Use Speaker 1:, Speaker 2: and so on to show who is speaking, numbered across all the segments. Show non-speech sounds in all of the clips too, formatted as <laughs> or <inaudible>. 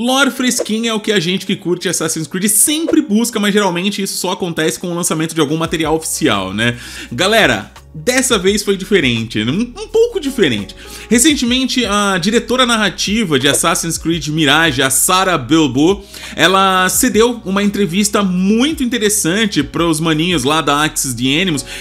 Speaker 1: Lore fresquinha é o que a gente que curte Assassin's Creed sempre busca, mas geralmente isso só acontece com o lançamento de algum material oficial, né? Galera, dessa vez foi diferente, né? um, um, pouco diferente. Recentemente, a diretora narrativa de Assassin's Creed Mirage, a Sarah Belbo, ela cedeu uma entrevista muito interessante para os maninhos lá da Axis de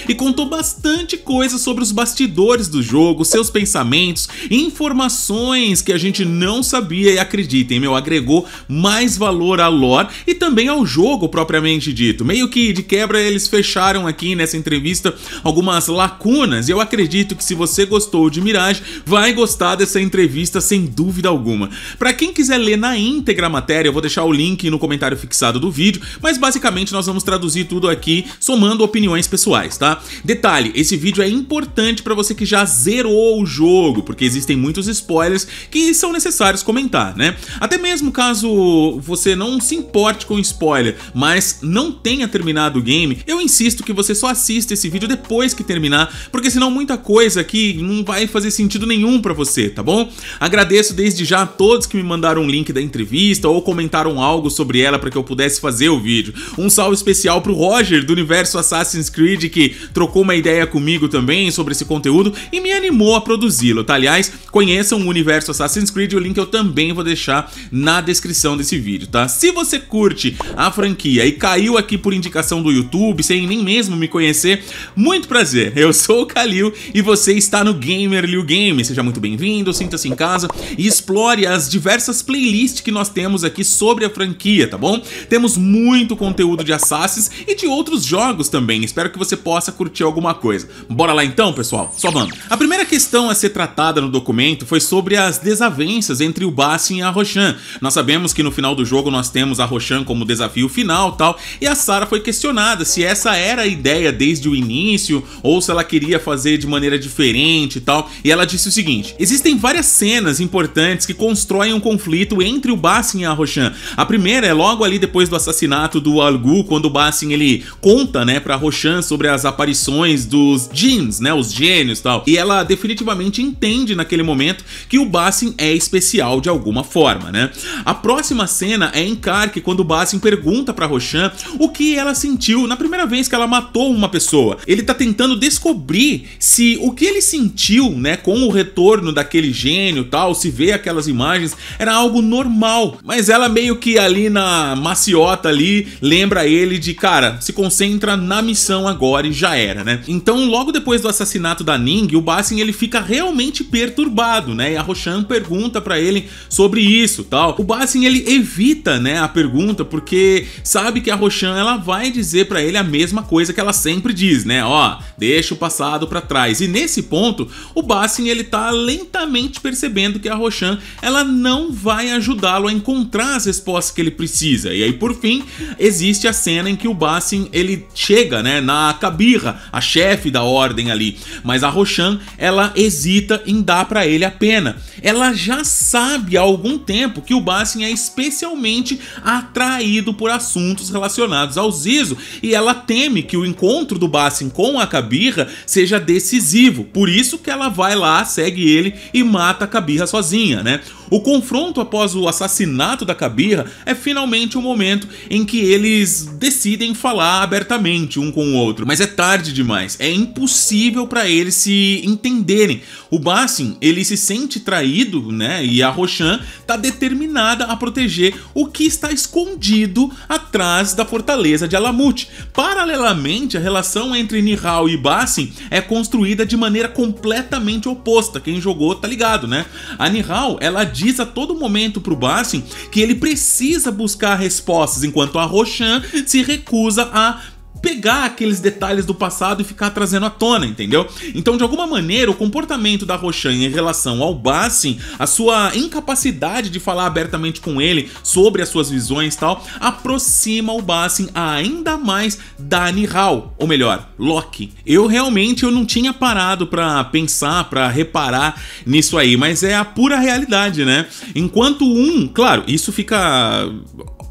Speaker 1: e contou bastante coisa sobre os bastidores do jogo, seus pensamentos, informações que a gente não sabia e acreditem, meu, agregou mais valor à lore e também ao jogo propriamente dito. Meio que de quebra eles fecharam aqui nessa entrevista algumas lacunas. E eu acredito que se você gostou de Mirage, vai gostar dessa entrevista sem dúvida alguma. Para quem quiser ler na íntegra a matéria, eu vou deixar o link no comentário fixado do vídeo, mas basicamente nós vamos traduzir tudo aqui somando opiniões pessoais, tá? Detalhe, esse vídeo é importante para você que já zerou o jogo, porque existem muitos spoilers que são necessários comentar, né? Até mesmo caso você não se importe com spoiler, mas não tenha terminado o game, eu insisto que você só assista esse vídeo depois que terminar terminar, porque senão muita coisa aqui não vai fazer sentido nenhum para você, tá bom? Agradeço desde já a todos que me mandaram um link da entrevista ou comentaram algo sobre ela para que eu pudesse fazer o vídeo. Um salve especial pro Roger do universo Assassin's Creed que trocou uma ideia comigo também sobre esse conteúdo e me animou a produzi-lo, tá? Aliás, conheçam o universo Assassin's Creed, o link eu também vou deixar na descrição desse vídeo, tá? Se você curte a franquia e caiu aqui por indicação do YouTube, sem nem mesmo me conhecer, muito prazer. <laughs> Eu sou o Kalil e você está no Gamer Liu Game. Seja muito bem-vindo, sinta-se em casa e explore as diversas playlists que nós temos aqui sobre a franquia, tá bom? Temos muito conteúdo de Assassins e de outros jogos também. Espero que você possa curtir alguma coisa. Bora lá então, pessoal? Só vamos. A primeira questão a ser tratada no documento foi sobre as desavenças entre o Bassin e a Roshan. Nós sabemos que no final do jogo nós temos a Roshan como desafio final tal, e a Sarah foi questionada se essa era a ideia desde o início ou se ela queria fazer de maneira diferente e tal. E ela disse o seguinte: existem várias cenas importantes que constroem um conflito entre o Bassin e a Roshan. A primeira é logo ali depois do assassinato do Algu, quando o Bassin ele conta, né, pra Roshan sobre as aparições dos jeans, né, os gênios e tal. E ela definitivamente entende naquele momento que o Bassin é especial de alguma forma, né? A próxima cena é em Kark, quando o Bassin pergunta pra Roshan o que ela sentiu na primeira vez que ela matou uma pessoa. Ele tá tentando descobrir descobrir se o que ele sentiu, né, com o retorno daquele gênio, tal, se vê aquelas imagens, era algo normal. Mas ela meio que ali na maciota ali lembra ele de, cara, se concentra na missão agora e já era, né? Então, logo depois do assassinato da Ning, o Bassin ele fica realmente perturbado, né? E a Roshan pergunta para ele sobre isso, tal. O Bassin ele evita, né, a pergunta porque sabe que a Roshan ela vai dizer para ele a mesma coisa que ela sempre diz, né? Ó, deixa deixa o passado para trás. E nesse ponto, o Bassin ele tá lentamente percebendo que a Roshan ela não vai ajudá-lo a encontrar as respostas que ele precisa. E aí por fim, existe a cena em que o Bassin ele chega, né, na Kabirra, a chefe da ordem ali, mas a Roshan ela hesita em dar para ele a pena. Ela já sabe há algum tempo que o Bassin é especialmente atraído por assuntos relacionados ao Zizo e ela teme que o encontro do Bassin com a Kabir Cabirra seja decisivo. Por isso que ela vai lá, segue ele e mata a Cabirra sozinha, né? O confronto após o assassinato da Cabirra é finalmente o momento em que eles decidem falar abertamente um com o outro, mas é tarde demais, é impossível para eles se entenderem. O Bassin, ele se sente traído, né? E a Roshan tá determinada a proteger o que está escondido atrás da fortaleza de Alamut. Paralelamente, a relação entre Nihal e Bassin Assim, é construída de maneira completamente oposta. Quem jogou tá ligado, né? A Nihal, ela diz a todo momento pro Bassin que ele precisa buscar respostas, enquanto a Roshan se recusa a pegar aqueles detalhes do passado e ficar trazendo à tona, entendeu? Então, de alguma maneira, o comportamento da Roshan em relação ao Bassin, a sua incapacidade de falar abertamente com ele sobre as suas visões e tal, aproxima o Bassin ainda mais da Nihal, ou melhor, Loki. Eu realmente eu não tinha parado para pensar, para reparar nisso aí, mas é a pura realidade, né? Enquanto um, claro, isso fica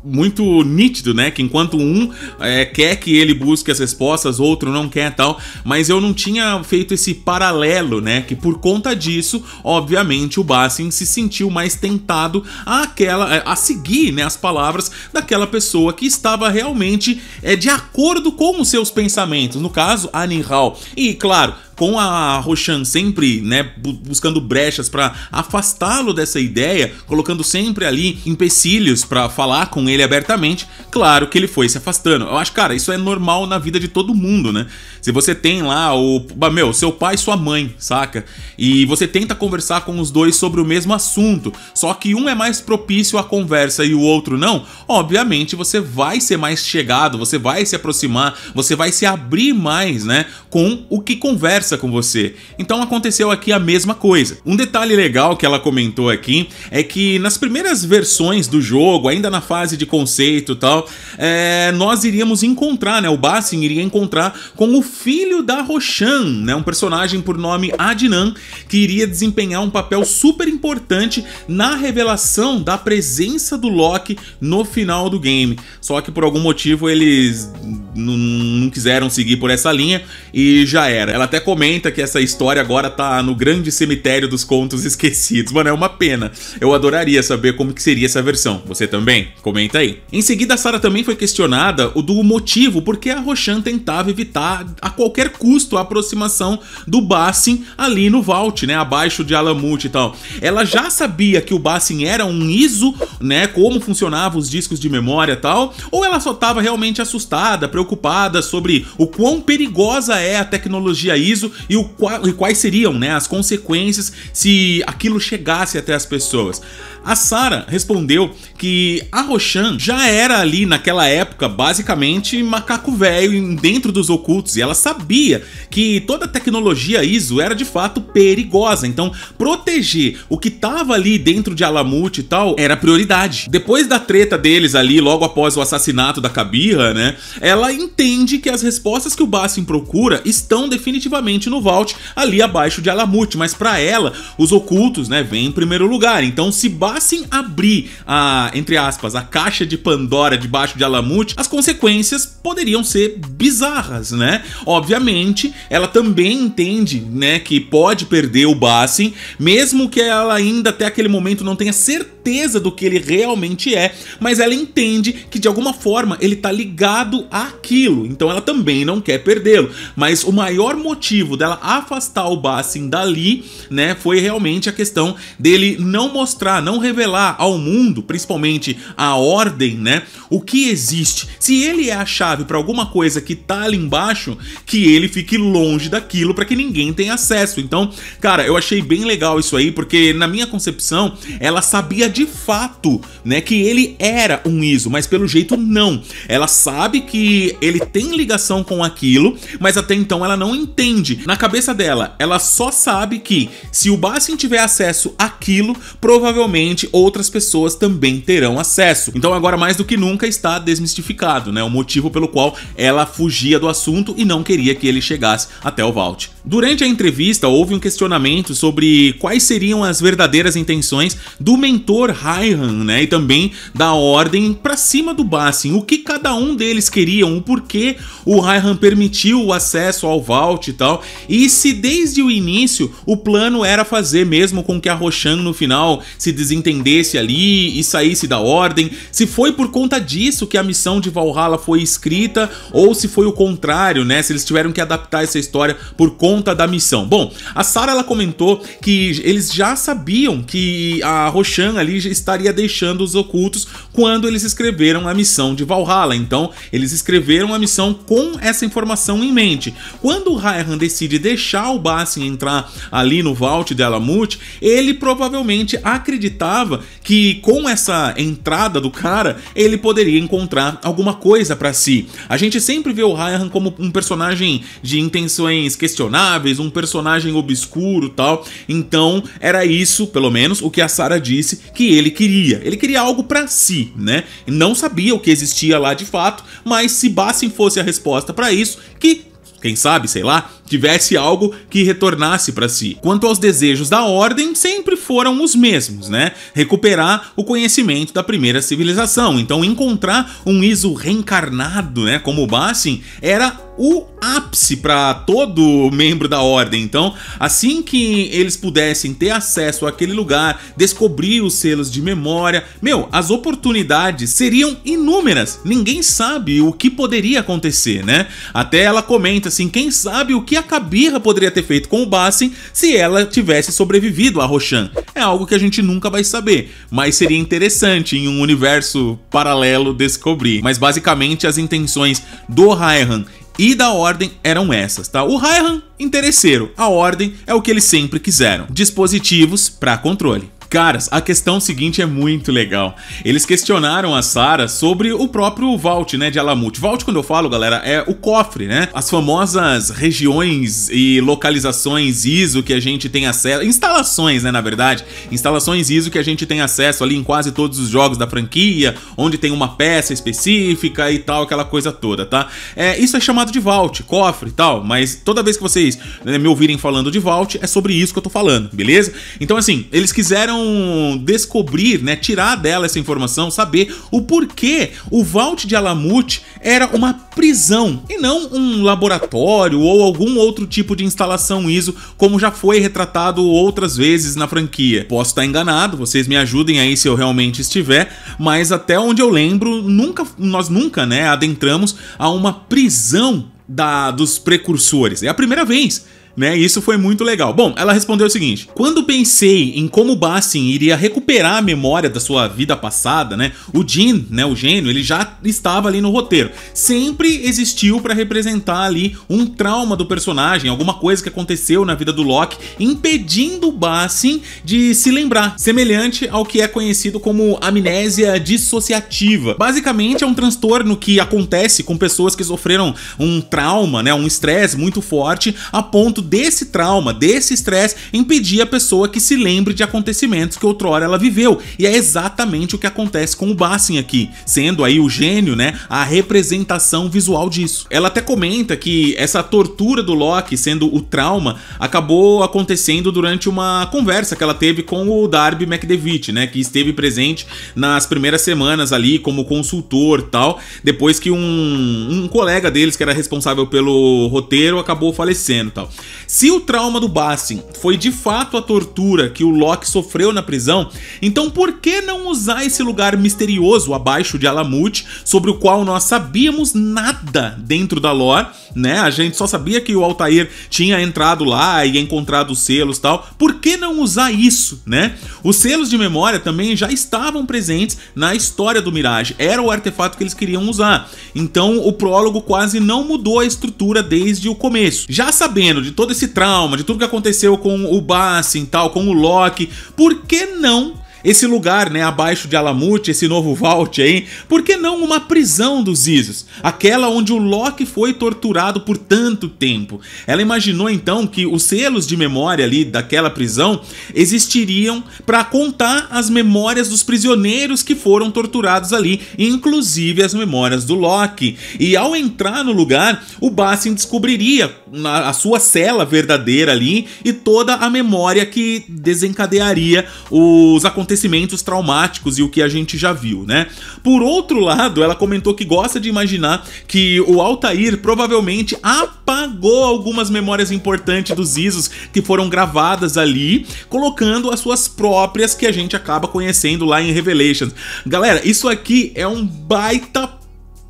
Speaker 1: muito nítido, né? Que enquanto um é, quer que ele busque as respostas, outro não quer tal. Mas eu não tinha feito esse paralelo, né? Que por conta disso, obviamente, o Bassin se sentiu mais tentado àquela, é, a seguir né, as palavras daquela pessoa que estava realmente é, de acordo com os seus pensamentos. No caso, Aninhal. E claro, com a Roshan sempre, né, buscando brechas para afastá-lo dessa ideia, colocando sempre ali empecilhos para falar com ele abertamente, claro que ele foi se afastando. Eu acho, cara, isso é normal na vida de todo mundo, né? Se você tem lá o, meu, seu pai e sua mãe, saca? E você tenta conversar com os dois sobre o mesmo assunto, só que um é mais propício à conversa e o outro não, obviamente você vai ser mais chegado, você vai se aproximar, você vai se abrir mais, né, com o que conversa conversa com você. Então aconteceu aqui a mesma coisa. Um detalhe legal que ela comentou aqui é que nas primeiras versões do jogo, ainda na fase de conceito e tal, é, nós iríamos encontrar, né? O Bassin iria encontrar com o filho da Roshan, né? Um personagem por nome Adnan, que iria desempenhar um papel super importante na revelação da presença do Loki no final do game. Só que por algum motivo eles não quiseram seguir por essa linha e já era. Ela até comenta que essa história agora tá no grande cemitério dos contos esquecidos. Mano, é uma pena. Eu adoraria saber como que seria essa versão. Você também? Comenta aí. Em seguida, a Sarah também foi questionada o do motivo que a Roshan tentava evitar a qualquer custo a aproximação do Bassin ali no Vault, né, abaixo de Alamut e tal. Ela já sabia que o Bassin era um ISO, né, como funcionavam os discos de memória e tal, ou ela só tava realmente assustada, preocupada sobre o quão perigosa é a tecnologia ISO e, o, e quais seriam né, as consequências se aquilo chegasse até as pessoas. A Sara respondeu que a Roshan já era ali naquela época basicamente macaco velho dentro dos ocultos e ela sabia que toda a tecnologia ISO era de fato perigosa, então proteger o que estava ali dentro de Alamut e tal era prioridade. Depois da treta deles ali, logo após o assassinato da Kabirra, né, ela entende que as respostas que o Bassin procura estão definitivamente no Vault ali abaixo de Alamut, mas para ela os ocultos, né, vêm em primeiro lugar. Então se Bassin tentassem abrir a, entre aspas, a caixa de Pandora debaixo de Alamut, as consequências poderiam ser bizarras, né? Obviamente, ela também entende, né, que pode perder o Bassin, mesmo que ela ainda até aquele momento não tenha certeza certeza do que ele realmente é, mas ela entende que de alguma forma ele tá ligado àquilo, então ela também não quer perdê-lo. Mas o maior motivo dela afastar o Bassin dali, né, foi realmente a questão dele não mostrar, não revelar ao mundo, principalmente a ordem, né, o que existe. Se ele é a chave para alguma coisa que tá ali embaixo, que ele fique longe daquilo para que ninguém tenha acesso. Então, cara, eu achei bem legal isso aí, porque na minha concepção, ela sabia de fato, né, que ele era um ISO, mas pelo jeito não. Ela sabe que ele tem ligação com aquilo, mas até então ela não entende. Na cabeça dela, ela só sabe que se o Bastian tiver acesso àquilo, provavelmente outras pessoas também terão acesso. Então agora mais do que nunca está desmistificado, né, o motivo pelo qual ela fugia do assunto e não queria que ele chegasse até o Vault. Durante a entrevista, houve um questionamento sobre quais seriam as verdadeiras intenções do mentor Igor Raihan, né? E também da ordem para cima do Bassin. O que cada um deles queriam, o porquê o Raihan permitiu o acesso ao Vault e tal. E se desde o início o plano era fazer mesmo com que a Roshan no final se desentendesse ali e saísse da ordem, se foi por conta disso que a missão de Valhalla foi escrita ou se foi o contrário, né? Se eles tiveram que adaptar essa história por conta da missão. Bom, a Sarah ela comentou que eles já sabiam que a Roshan ali Rija estaria deixando os ocultos quando eles escreveram a missão de Valhalla. Então, eles escreveram a missão com essa informação em mente. Quando o Raihan decide deixar o Bassin entrar ali no Vault de Alamut, ele provavelmente acreditava que com essa entrada do cara, ele poderia encontrar alguma coisa para si. A gente sempre vê o Raihan como um personagem de intenções questionáveis, um personagem obscuro, tal. Então, era isso, pelo menos, o que a Sara disse que ele queria. Ele queria algo para si, né? Não sabia o que existia lá de fato, mas se Bassin fosse a resposta para isso, que quem sabe, sei lá, tivesse algo que retornasse para si. Quanto aos desejos da ordem, sempre foram os mesmos, né? Recuperar o conhecimento da primeira civilização. Então, encontrar um Iso reencarnado, né, como Bassin, era o ápice para todo membro da ordem. Então, assim que eles pudessem ter acesso àquele lugar, descobrir os selos de memória, meu, as oportunidades seriam inúmeras. Ninguém sabe o que poderia acontecer, né? Até ela comenta assim: quem sabe o que a Kabirra poderia ter feito com o Bassin se ela tivesse sobrevivido a Roshan. É algo que a gente nunca vai saber, mas seria interessante em um universo paralelo descobrir. Mas basicamente as intenções do Raihan e da Ordem eram essas, tá? O Raihan, interesseiro, a Ordem é o que eles sempre quiseram: dispositivos para controle. Caras, a questão seguinte é muito legal. Eles questionaram a Sarah sobre o próprio Vault, né, de Alamut. Vault, quando eu falo, galera, é o cofre, né? As famosas regiões e localizações ISO que a gente tem acesso, instalações, né, na verdade, instalações ISO que a gente tem acesso ali em quase todos os jogos da franquia, onde tem uma peça específica e tal, aquela coisa toda, tá? É, isso é chamado de Vault, cofre e tal, mas toda vez que vocês né, me ouvirem falando de Vault, é sobre isso que eu tô falando, beleza? Então, assim, eles quiseram tentaram descobrir, né, tirar dela essa informação, saber o porquê o Vault de Alamut era uma prisão e não um laboratório ou algum outro tipo de instalação ISO, como já foi retratado outras vezes na franquia. Posso estar enganado, vocês me ajudem aí se eu realmente estiver, mas até onde eu lembro, nunca nós nunca, né, adentramos a uma prisão da, dos precursores. É a primeira vez né? Isso foi muito legal. Bom, ela respondeu o seguinte: quando pensei em como Bassin iria recuperar a memória da sua vida passada, né? O Jin né? O gênio, ele já estava ali no roteiro. Sempre existiu para representar ali um trauma do personagem, alguma coisa que aconteceu na vida do Loki, impedindo Bassin de se lembrar, semelhante ao que é conhecido como amnésia dissociativa. Basicamente é um transtorno que acontece com pessoas que sofreram um trauma, né? Um estresse muito forte a ponto desse trauma, desse estresse, impedir a pessoa que se lembre de acontecimentos que outrora ela viveu. E é exatamente o que acontece com o Bassin aqui, sendo aí o gênio, né, a representação visual disso. Ela até comenta que essa tortura do Loki, sendo o trauma, acabou acontecendo durante uma conversa que ela teve com o Darby McDevitt, né, que esteve presente nas primeiras semanas ali como consultor tal, depois que um, um colega deles que era responsável pelo roteiro acabou falecendo tal. Se o trauma do Bastin foi de fato a tortura que o Locke sofreu na prisão, então por que não usar esse lugar misterioso abaixo de Alamut, sobre o qual nós sabíamos nada dentro da lore, né? A gente só sabia que o Altair tinha entrado lá e encontrado os selos tal. Por que não usar isso, né? Os selos de memória também já estavam presentes na história do Mirage, era o artefato que eles queriam usar. Então o prólogo quase não mudou a estrutura desde o começo. Já sabendo de todo todo esse trauma, de tudo que aconteceu com o Bassin e tal, com o Loki, por que não esse lugar, né, abaixo de Alamut, esse novo Vault, hein? Por que não uma prisão dos Isos? Aquela onde o Loki foi torturado por tanto tempo. Ela imaginou então que os selos de memória ali daquela prisão existiriam para contar as memórias dos prisioneiros que foram torturados ali, inclusive as memórias do Loki. E ao entrar no lugar, o Bassin descobriria a sua cela verdadeira ali e toda a memória que desencadearia os acontecimentos acontecimentos traumáticos e o que a gente já viu, né? Por outro lado, ela comentou que gosta de imaginar que o Altair provavelmente apagou algumas memórias importantes dos Isos que foram gravadas ali, colocando as suas próprias que a gente acaba conhecendo lá em Revelations. Galera, isso aqui é um baita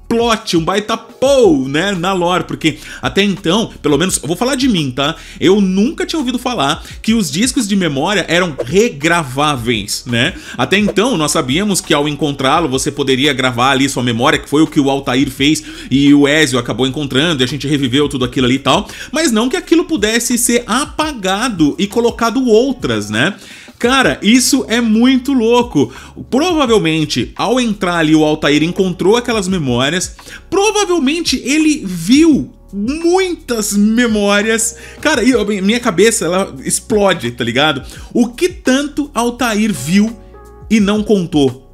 Speaker 1: plot, um baita pou, né, na lore, porque até então, pelo menos, eu vou falar de mim, tá? Eu nunca tinha ouvido falar que os discos de memória eram regraváveis, né? Até então, nós sabíamos que ao encontrá-lo, você poderia gravar ali sua memória, que foi o que o Altair fez e o Ezio acabou encontrando, e a gente reviveu tudo aquilo ali e tal, mas não que aquilo pudesse ser apagado e colocado outras, né? Cara, isso é muito louco. Provavelmente, ao entrar ali, o Altair encontrou aquelas memórias. Provavelmente ele viu muitas memórias. Cara, e minha cabeça ela explode, tá ligado? O que tanto Altair viu e não contou?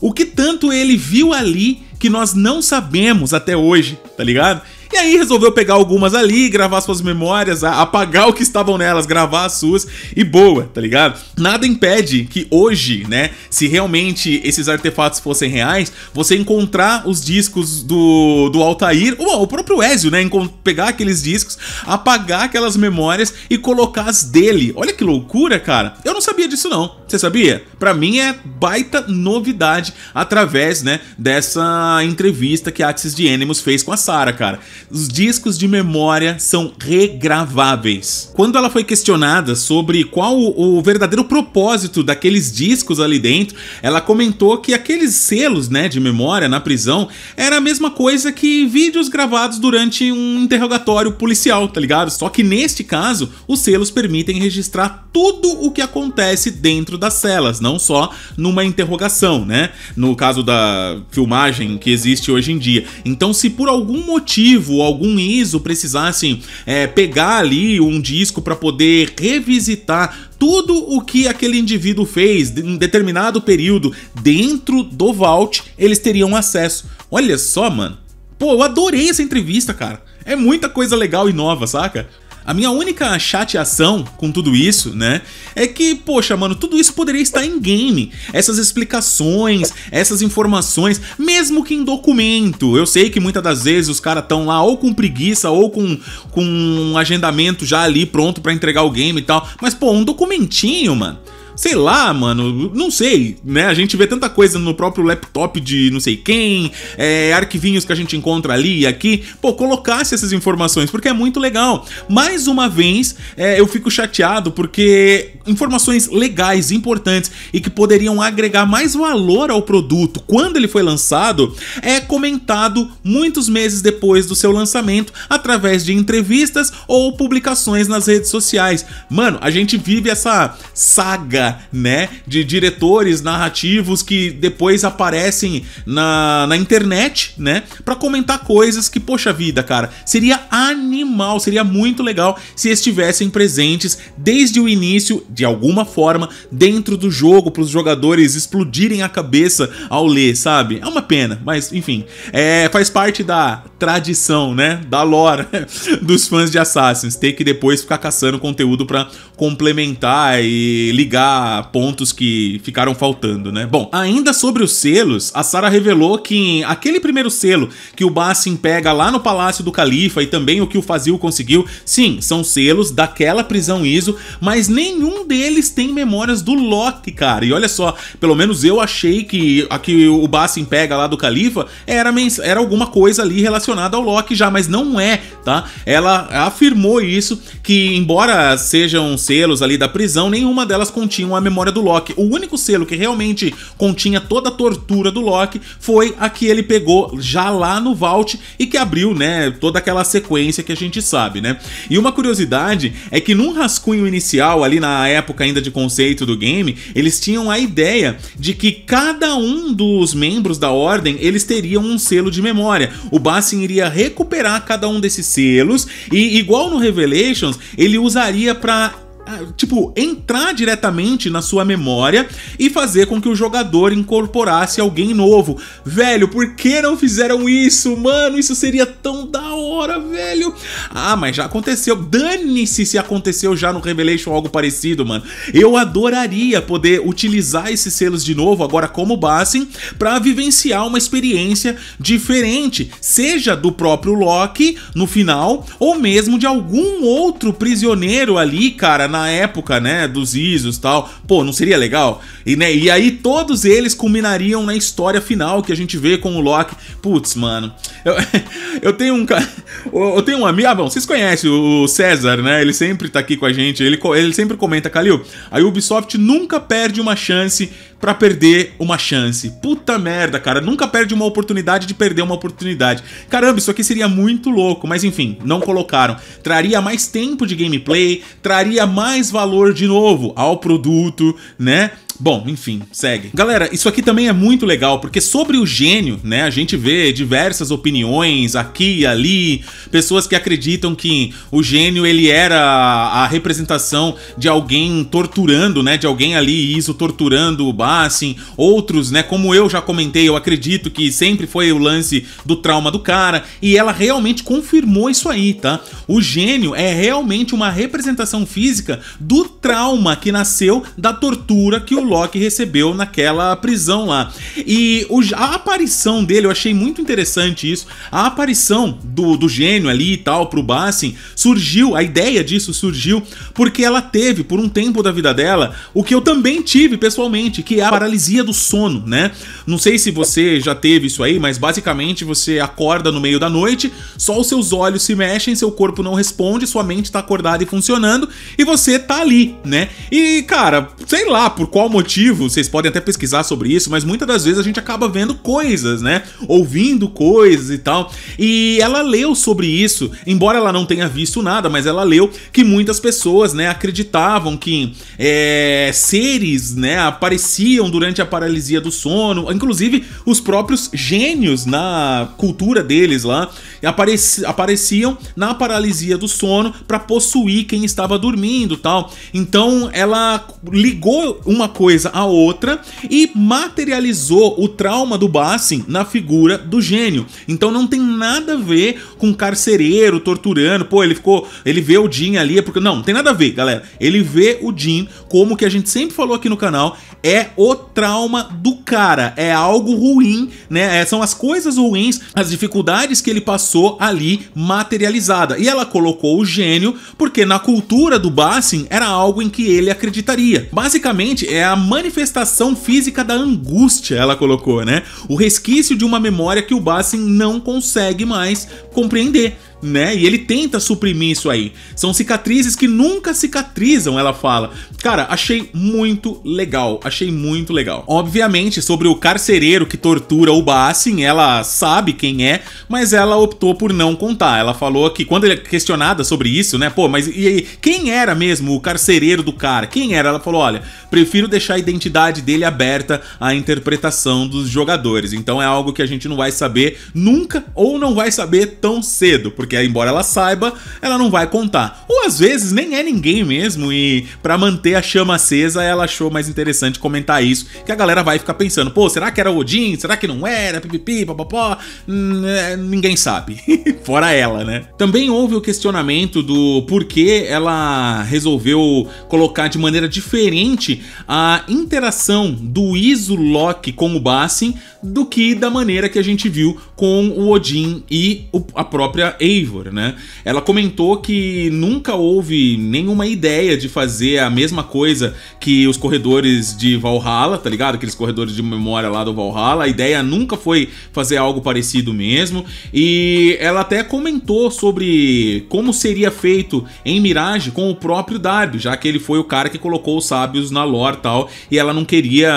Speaker 1: O que tanto ele viu ali que nós não sabemos até hoje, tá ligado? E aí resolveu pegar algumas ali, gravar suas memórias, apagar o que estavam nelas, gravar as suas e boa, tá ligado? Nada impede que hoje, né, se realmente esses artefatos fossem reais, você encontrar os discos do, do Altair, ou o próprio Ezio, né, pegar aqueles discos, apagar aquelas memórias e colocar as dele. Olha que loucura, cara. Eu não sabia disso não. Você sabia? Para mim é baita novidade através, né, dessa entrevista que a Axis de Animus fez com a Sara, cara os discos de memória são regraváveis. Quando ela foi questionada sobre qual o, verdadeiro propósito daqueles discos ali dentro, ela comentou que aqueles selos, né, de memória na prisão era a mesma coisa que vídeos gravados durante um interrogatório policial, tá ligado? Só que neste caso, os selos permitem registrar tudo o que acontece dentro das celas, não só numa interrogação, né? No caso da filmagem que existe hoje em dia. Então, se por algum motivo arquivo, algum ISO precisassem é, pegar ali um disco para poder revisitar tudo o que aquele indivíduo fez em determinado período dentro do Vault, eles teriam acesso. Olha só, mano. Pô, eu adorei essa entrevista, cara. É muita coisa legal e nova, saca? A minha única chateação com tudo isso, né, é que, poxa, mano, tudo isso poderia estar em game. Essas explicações, essas informações, mesmo que em documento. Eu sei que muitas das vezes os caras estão lá ou com preguiça ou com, com um agendamento já ali pronto para entregar o game e tal, mas, pô, um documentinho, mano. Sei lá, mano, não sei, né? A gente vê tanta coisa no próprio laptop de não sei quem, é, arquivinhos que a gente encontra ali e aqui. Pô, colocasse essas informações, porque é muito legal. Mais uma vez, é, eu fico chateado porque informações legais, importantes e que poderiam agregar mais valor ao produto quando ele foi lançado, é comentado muitos meses depois do seu lançamento através de entrevistas ou publicações nas redes sociais. Mano, a gente vive essa saga né, de diretores narrativos que depois aparecem na, na internet, né, para comentar coisas que, poxa vida, cara, seria animal, seria muito legal se estivessem presentes desde o início, de alguma forma, dentro do jogo, para os jogadores explodirem a cabeça ao ler, sabe? É uma pena, mas enfim, é, faz parte da tradição, né, da lore <laughs> dos fãs de Assassin's, ter que depois ficar caçando conteúdo para complementar e ligar pontos que ficaram faltando, né? Bom, ainda sobre os selos, a Sara revelou que aquele primeiro selo que o Bassin pega lá no Palácio do Califa e também o que o Fazil conseguiu, sim, são selos daquela prisão ISO, mas nenhum deles tem memórias do Loki, cara. E olha só, pelo menos eu achei que a que o Bassin pega lá do Califa era, era alguma coisa ali relacionada ao Loki já, mas não é, tá? Ela afirmou isso, que embora sejam selos ali da prisão, nenhuma delas continha continham a memória do Loki. O único selo que realmente continha toda a tortura do Loki foi a que ele pegou já lá no Vault e que abriu, né, toda aquela sequência que a gente sabe, né? E uma curiosidade é que num rascunho inicial ali na época ainda de conceito do game, eles tinham a ideia de que cada um dos membros da ordem, eles teriam um selo de memória. O Bassin iria recuperar cada um desses selos e igual no Revelations, ele usaria para ah, tipo, entrar diretamente na sua memória e fazer com que o jogador incorporasse alguém novo. Velho, por que não fizeram isso? Mano, isso seria tão da hora, velho. Ah, mas já aconteceu. Dane-se se aconteceu já no Revelation algo parecido, mano. Eu adoraria poder utilizar esses selos de novo, agora como Bassin, para vivenciar uma experiência diferente, seja do próprio Loki no final ou mesmo de algum outro prisioneiro ali, cara, na época, né, dos ISOs e tal. Pô, não seria legal? E, né, e aí todos eles culminariam na história final que a gente vê com o Loki. Putz, mano. Eu, <laughs> eu tenho um <laughs> eu tenho um amigo, ah, bom, vocês conhecem o César, né? Ele sempre tá aqui com a gente. Ele ele sempre comenta, Calil, a Ubisoft nunca perde uma chance para perder uma chance. Puta merda, cara. Nunca perde uma oportunidade de perder uma oportunidade. Caramba, isso aqui seria muito louco, mas enfim, não colocaram. Traria mais tempo de gameplay, traria mais valor de novo ao produto, né? Bom, enfim, segue. Galera, isso aqui também é muito legal, porque sobre o gênio, né, a gente vê diversas opiniões aqui e ali, pessoas que acreditam que o gênio ele era a representação de alguém torturando, né, de alguém ali isso torturando o Bassin, outros, né, como eu já comentei, eu acredito que sempre foi o lance do trauma do cara, e ela realmente confirmou isso aí, tá? O gênio é realmente uma representação física do trauma que nasceu da tortura que o Loki recebeu naquela prisão lá. E o, a aparição dele, eu achei muito interessante isso. A aparição do, do gênio ali e tal pro Bassin surgiu, a ideia disso surgiu porque ela teve por um tempo da vida dela o que eu também tive pessoalmente, que é a paralisia do sono, né? Não sei se você já teve isso aí, mas basicamente você acorda no meio da noite, só os seus olhos se mexem, seu corpo não responde, sua mente tá acordada e funcionando e você tá ali, né? E cara, sei lá por qual motivo, vocês podem até pesquisar sobre isso, mas muitas das vezes a gente acaba vendo coisas, né? Ouvindo coisas e tal. E ela leu sobre isso, embora ela não tenha visto nada, mas ela leu que muitas pessoas, né, acreditavam que é, seres, né, apareciam durante a paralisia do sono, inclusive os próprios gênios na cultura deles lá apareci apareciam na paralisia do sono para possuir quem estava dormindo, tal. Então ela ligou uma coisa coisa a outra e materializou o trauma do Bassin na figura do gênio. Então não tem nada a ver com carcereiro torturando, pô, ele ficou, ele vê o Jim ali, é porque não, não tem nada a ver, galera. Ele vê o Jim como que a gente sempre falou aqui no canal, é o trauma do cara, é algo ruim, né? É, são as coisas ruins, as dificuldades que ele passou ali materializada. E ela colocou o gênio porque na cultura do Bassin era algo em que ele acreditaria. Basicamente é a a manifestação física da angústia, ela colocou, né? O resquício de uma memória que o Bassin não consegue mais compreender né? E ele tenta suprimir isso aí. São cicatrizes que nunca cicatrizam, ela fala. Cara, achei muito legal, achei muito legal. Obviamente, sobre o carcereiro que tortura o Bassin, ela sabe quem é, mas ela optou por não contar. Ela falou que quando ele é questionada sobre isso, né? Pô, mas e aí, quem era mesmo o carcereiro do cara? Quem era? Ela falou: "Olha, prefiro deixar a identidade dele aberta à interpretação dos jogadores". Então é algo que a gente não vai saber nunca ou não vai saber tão cedo, porque porque embora ela saiba, ela não vai contar. Ou às vezes nem é ninguém mesmo e para manter a chama acesa, ela achou mais interessante comentar isso, que a galera vai ficar pensando, pô, será que era o Odin? Será que não era? Pipipi, papapó. Hum, é, ninguém sabe. <laughs> Fora ela, né? Também houve o questionamento do porquê ela resolveu colocar de maneira diferente a interação do Iso Loki com o Bassin do que da maneira que a gente viu com o Odin e a própria Eve né? Ela comentou que nunca houve nenhuma ideia de fazer a mesma coisa que os corredores de Valhalla, tá ligado? Aqueles corredores de memória lá do Valhalla. A ideia nunca foi fazer algo parecido mesmo. E ela até comentou sobre como seria feito em Mirage com o próprio Darby, já que ele foi o cara que colocou os sábios na lore e tal, e ela não queria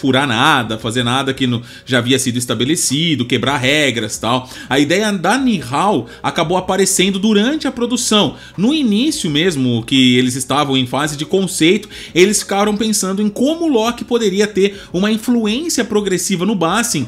Speaker 1: furar nada, fazer nada que já havia sido estabelecido, quebrar regras tal. A ideia da Nihal acabou aparecendo durante a produção. No início mesmo, que eles estavam em fase de conceito, eles ficaram pensando em como Loki poderia ter uma influência progressiva no Bassin,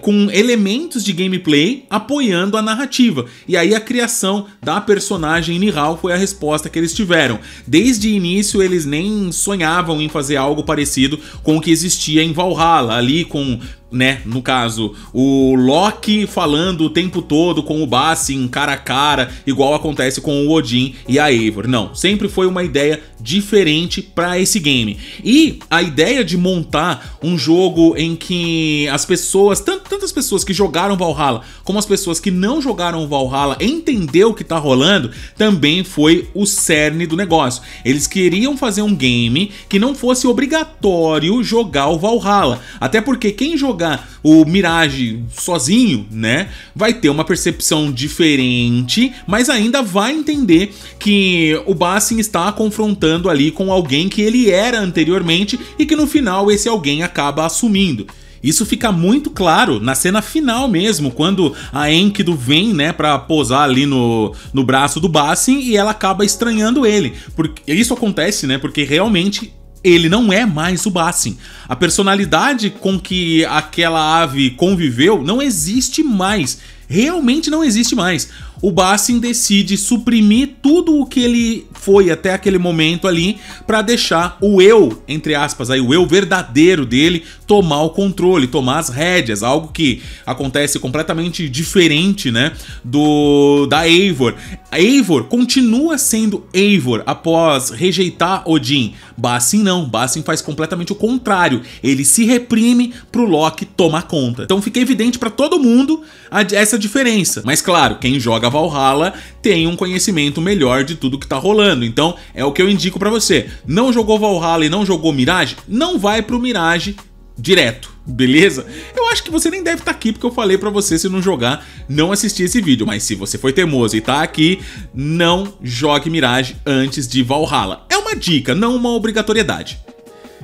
Speaker 1: com elementos de gameplay apoiando a narrativa. E aí a criação da personagem Nihal foi a resposta que eles tiveram. Desde o início eles nem sonhavam em fazer algo parecido com o que existia em Valhalla, ali com né, no caso, o Loki falando o tempo todo com o Bassin cara a cara, igual acontece com o Odin e a Eivor. Não, sempre foi uma ideia diferente para esse game. E a ideia de montar um jogo em que as pessoas, tantas pessoas que jogaram Valhalla, como as pessoas que não jogaram Valhalla, entender o que tá rolando, também foi o cerne do negócio. Eles queriam fazer um game que não fosse obrigatório jogar o Valhalla, até porque quem joga jogar o Mirage sozinho, né, vai ter uma percepção diferente, mas ainda vai entender que o Bassin está confrontando ali com alguém que ele era anteriormente e que no final esse alguém acaba assumindo. Isso fica muito claro na cena final mesmo, quando a Enkidu vem, né, para posar ali no, no braço do Bassin e ela acaba estranhando ele. Porque isso acontece, né, porque realmente ele não é mais o Bassin. A personalidade com que aquela ave conviveu não existe mais. Realmente não existe mais o Bassin decide suprimir tudo o que ele foi até aquele momento ali para deixar o eu, entre aspas, aí o eu verdadeiro dele tomar o controle, tomar as rédeas, algo que acontece completamente diferente, né, do da Eivor. A Eivor continua sendo Eivor após rejeitar Odin. Bassin não, Bassin faz completamente o contrário. Ele se reprime pro Loki tomar conta. Então fica evidente para todo mundo essa diferença. Mas claro, quem joga Valhalla tem um conhecimento melhor de tudo que tá rolando. Então, é o que eu indico para você. Não jogou Valhalla e não jogou Mirage? Não vai pro Mirage direto, beleza? Eu acho que você nem deve estar tá aqui porque eu falei para você se não jogar, não assistir esse vídeo, mas se você foi teimoso e tá aqui, não jogue Mirage antes de Valhalla. É uma dica, não uma obrigatoriedade.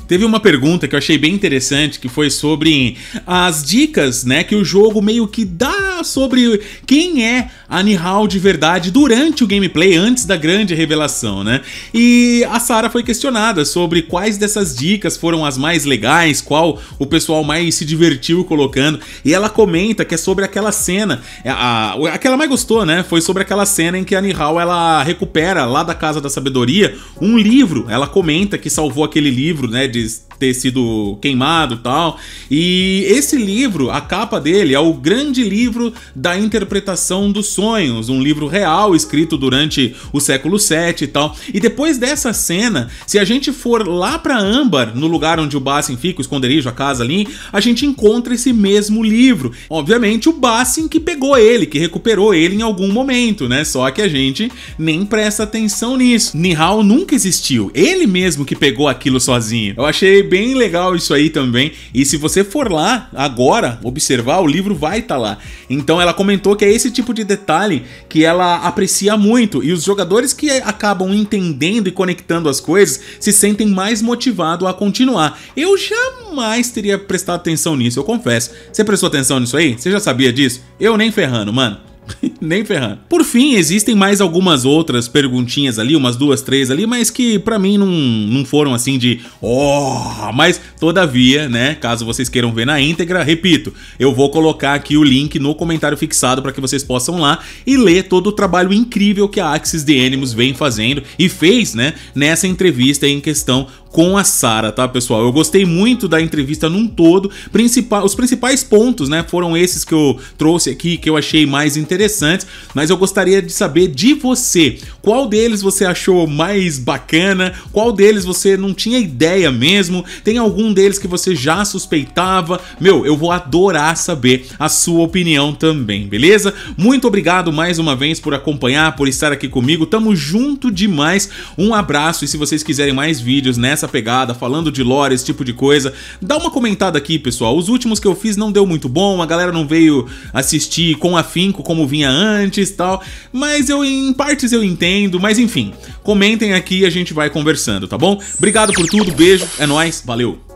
Speaker 1: Teve uma pergunta que eu achei bem interessante, que foi sobre as dicas, né, que o jogo meio que dá sobre quem é Anihal de verdade durante o gameplay, antes da grande revelação, né? E a Sarah foi questionada sobre quais dessas dicas foram as mais legais, qual o pessoal mais se divertiu colocando, e ela comenta que é sobre aquela cena, é, a, a, que ela mais gostou, né? Foi sobre aquela cena em que a Nihal ela recupera lá da Casa da Sabedoria um livro, ela comenta que salvou aquele livro, né, de ter sido queimado tal. E esse livro, a capa dele, é o grande livro da interpretação dos Sonhos, um livro real escrito durante o século VII e tal. E depois dessa cena, se a gente for lá para Âmbar, no lugar onde o Bassin fica, o esconderijo, a casa ali, a gente encontra esse mesmo livro. Obviamente, o Bassin que pegou ele, que recuperou ele em algum momento, né? Só que a gente nem presta atenção nisso. Nihal nunca existiu, ele mesmo que pegou aquilo sozinho. Eu achei bem legal isso aí também. E se você for lá agora observar, o livro vai estar tá lá. Então ela comentou que é esse tipo de detalhe detalhe que ela aprecia muito e os jogadores que acabam entendendo e conectando as coisas se sentem mais motivados a continuar. Eu jamais teria prestado atenção nisso, eu confesso. Você prestou atenção nisso aí? Você já sabia disso? Eu nem ferrando, mano. <laughs> Nem ferrando. Por fim, existem mais algumas outras perguntinhas ali, umas duas, três ali, mas que para mim não, não foram assim de oh, mas Todavia, né, caso vocês queiram ver na íntegra, repito, eu vou colocar aqui o link no comentário fixado para que vocês possam lá e ler todo o trabalho incrível que a Axis de Animus vem fazendo e fez, né, nessa entrevista em questão com a Sara, tá, pessoal? Eu gostei muito da entrevista num todo. Principal, os principais pontos, né, foram esses que eu trouxe aqui que eu achei mais interessantes, mas eu gostaria de saber de você, qual deles você achou mais bacana? Qual deles você não tinha ideia mesmo? Tem algum algum deles que você já suspeitava. Meu, eu vou adorar saber a sua opinião também, beleza? Muito obrigado mais uma vez por acompanhar, por estar aqui comigo. Tamo junto demais. Um abraço e se vocês quiserem mais vídeos nessa pegada, falando de lore, esse tipo de coisa, dá uma comentada aqui, pessoal. Os últimos que eu fiz não deu muito bom, a galera não veio assistir com afinco como vinha antes, tal. Mas eu em partes eu entendo, mas enfim, Comentem aqui e a gente vai conversando, tá bom? Obrigado por tudo, beijo, é nós, valeu!